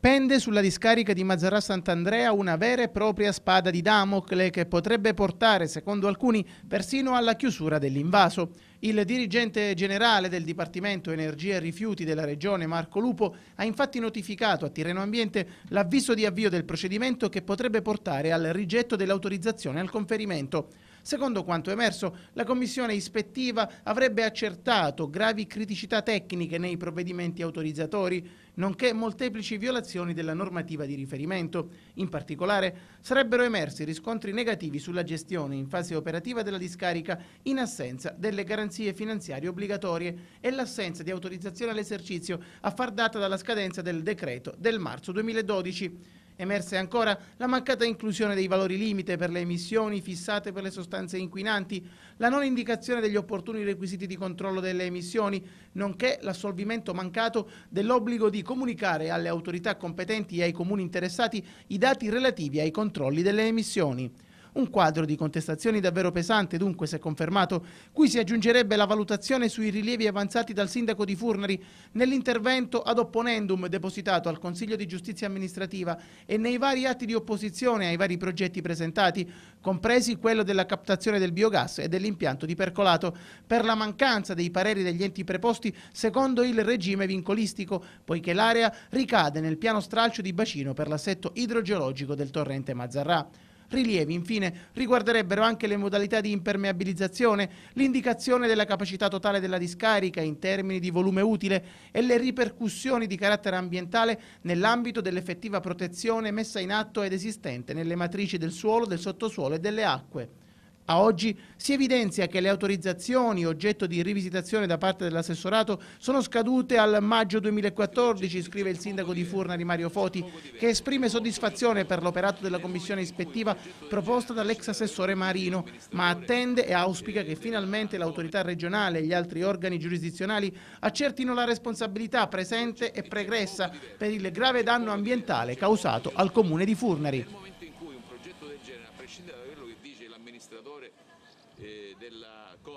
Pende sulla discarica di Mazzarà Sant'Andrea una vera e propria spada di Damocle che potrebbe portare, secondo alcuni, persino alla chiusura dell'invaso. Il dirigente generale del Dipartimento Energia e Rifiuti della Regione, Marco Lupo, ha infatti notificato a Tirreno Ambiente l'avviso di avvio del procedimento che potrebbe portare al rigetto dell'autorizzazione al conferimento. Secondo quanto emerso, la commissione ispettiva avrebbe accertato gravi criticità tecniche nei provvedimenti autorizzatori, nonché molteplici violazioni della normativa di riferimento. In particolare, sarebbero emersi riscontri negativi sulla gestione in fase operativa della discarica in assenza delle garanzie finanziarie obbligatorie e l'assenza di autorizzazione all'esercizio a far data dalla scadenza del decreto del marzo 2012. Emersa ancora la mancata inclusione dei valori limite per le emissioni fissate per le sostanze inquinanti, la non indicazione degli opportuni requisiti di controllo delle emissioni, nonché l'assolvimento mancato dell'obbligo di comunicare alle autorità competenti e ai comuni interessati i dati relativi ai controlli delle emissioni. Un quadro di contestazioni davvero pesante, dunque, se confermato, cui si aggiungerebbe la valutazione sui rilievi avanzati dal sindaco di Furnari nell'intervento ad opponendum depositato al Consiglio di Giustizia Amministrativa e nei vari atti di opposizione ai vari progetti presentati, compresi quello della captazione del biogas e dell'impianto di percolato, per la mancanza dei pareri degli enti preposti secondo il regime vincolistico, poiché l'area ricade nel piano stralcio di bacino per l'assetto idrogeologico del torrente Mazzarrà. Rilievi, infine, riguarderebbero anche le modalità di impermeabilizzazione, l'indicazione della capacità totale della discarica in termini di volume utile e le ripercussioni di carattere ambientale nell'ambito dell'effettiva protezione messa in atto ed esistente nelle matrici del suolo, del sottosuolo e delle acque. A oggi si evidenzia che le autorizzazioni oggetto di rivisitazione da parte dell'assessorato sono scadute al maggio 2014, scrive il sindaco di Furnari Mario Foti, che esprime soddisfazione per l'operato della commissione ispettiva proposta dall'ex assessore Marino, ma attende e auspica che finalmente l'autorità regionale e gli altri organi giurisdizionali accertino la responsabilità presente e pregressa per il grave danno ambientale causato al comune di Furnari progetto del genere, a prescindere da quello che dice l'amministratore eh, della Comune,